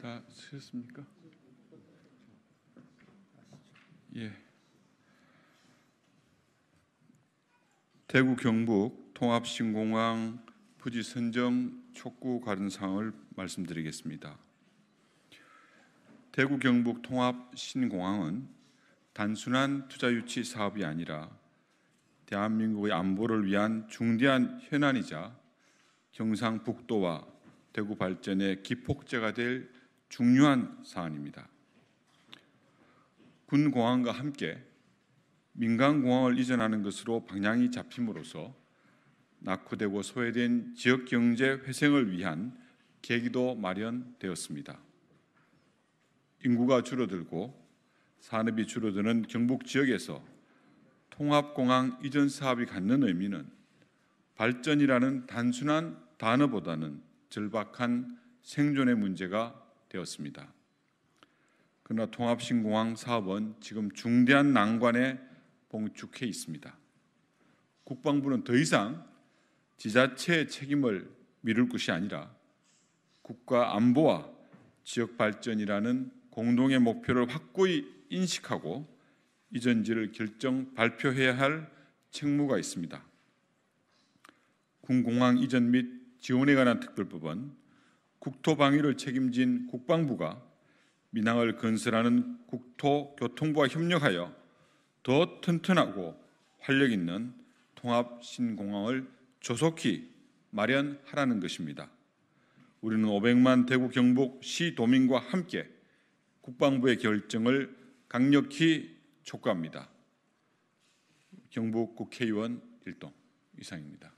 다 쓰셨습니까? 예. 대구 경북 통합신공항 부지 선정 촉구 가른 사항을 말씀드리겠습니다. 대구 경북 통합신공항은 단순한 투자 유치 사업이 아니라 대한민국의 안보를 위한 중대한 현안이자 경상북도와 대구 발전의 기폭제가 될 중요한 사안입니다. 군 공항과 함께 민간 공항을 이전하는 것으로 방향이 잡힘으로써 낙후되고 소외된 지역 경제 회생을 위한 계기도 마련되었습니다. 인구가 줄어들고 산업이 줄어드는 경북 지역에서 통합공항 이전 사업이 갖는 의미는 발전이라는 단순한 단어보다는 절박한 생존의 문제가 되었습니다. 그러나 통합신공항 사업은 지금 중대한 난관에 봉축해 있습니다. 국방부는 더 이상 지자체의 책임을 미룰 것이 아니라 국가 안보와 지역 발전이라는 공동의 목표를 확고히 인식하고 이전지를 결정 발표해야 할 책무가 있습니다. 군공항 이전 및 지원에 관한 특별법은 국토방위를 책임진 국방부가 민항을 건설하는 국토교통부와 협력하여 더 튼튼하고 활력 있는 통합 신공항을 조속히 마련하라는 것입니다. 우리는 500만 대구 경북 시 도민과 함께 국방부의 결정을 강력히 촉구합니다. 경북 국회의원 1동 이상입니다.